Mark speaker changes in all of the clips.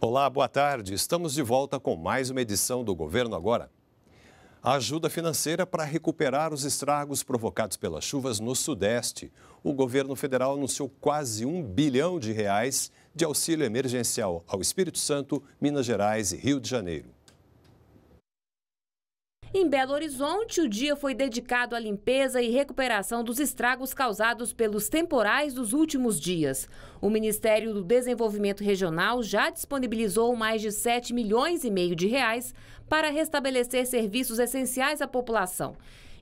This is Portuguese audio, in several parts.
Speaker 1: Olá, boa tarde. Estamos de volta com mais uma edição do Governo Agora. A ajuda financeira para recuperar os estragos provocados pelas chuvas no Sudeste. O governo federal anunciou quase um bilhão de reais de auxílio emergencial ao Espírito Santo, Minas Gerais e Rio de Janeiro.
Speaker 2: Em Belo Horizonte, o dia foi dedicado à limpeza e recuperação dos estragos causados pelos temporais dos últimos dias. O Ministério do Desenvolvimento Regional já disponibilizou mais de 7 milhões e meio de reais para restabelecer serviços essenciais à população.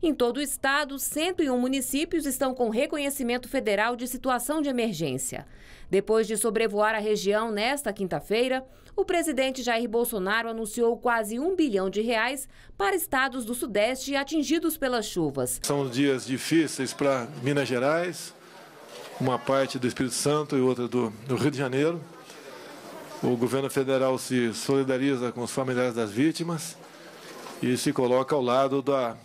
Speaker 2: Em todo o estado, 101 municípios estão com reconhecimento federal de situação de emergência. Depois de sobrevoar a região nesta quinta-feira, o presidente Jair Bolsonaro anunciou quase um bilhão de reais para estados do Sudeste atingidos pelas chuvas.
Speaker 3: São dias difíceis para Minas Gerais, uma parte do Espírito Santo e outra do, Rio de Janeiro. O governo federal se solidariza com os familiares das vítimas e se coloca ao lado da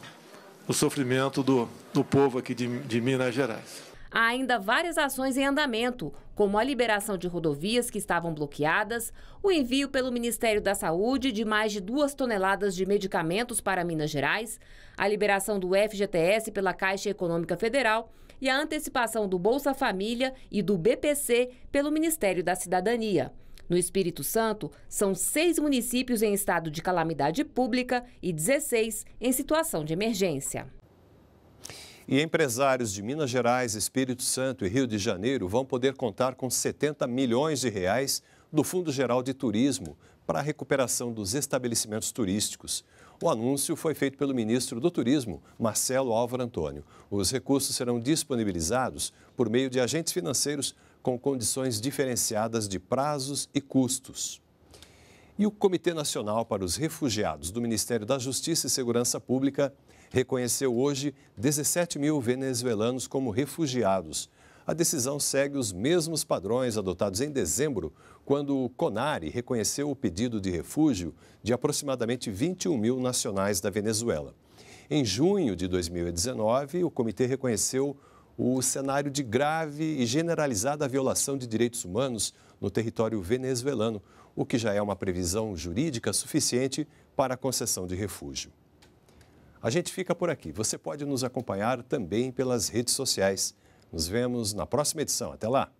Speaker 3: o sofrimento do, do povo aqui de, de Minas Gerais.
Speaker 2: Há ainda várias ações em andamento, como a liberação de rodovias que estavam bloqueadas, o envio pelo Ministério da Saúde de mais de duas toneladas de medicamentos para Minas Gerais, a liberação do FGTS pela Caixa Econômica Federal e a antecipação do Bolsa Família e do BPC pelo Ministério da Cidadania. No Espírito Santo, são seis municípios em estado de calamidade pública e 16 em situação de emergência.
Speaker 1: E empresários de Minas Gerais, Espírito Santo e Rio de Janeiro vão poder contar com 70 milhões de reais do Fundo Geral de Turismo para a recuperação dos estabelecimentos turísticos. O anúncio foi feito pelo ministro do Turismo, Marcelo Álvaro Antônio. Os recursos serão disponibilizados por meio de agentes financeiros com condições diferenciadas de prazos e custos. E o Comitê Nacional para os Refugiados do Ministério da Justiça e Segurança Pública reconheceu hoje 17 mil venezuelanos como refugiados. A decisão segue os mesmos padrões adotados em dezembro, quando o CONARE reconheceu o pedido de refúgio de aproximadamente 21 mil nacionais da Venezuela. Em junho de 2019, o comitê reconheceu o cenário de grave e generalizada violação de direitos humanos no território venezuelano, o que já é uma previsão jurídica suficiente para a concessão de refúgio. A gente fica por aqui. Você pode nos acompanhar também pelas redes sociais. Nos vemos na próxima edição. Até lá!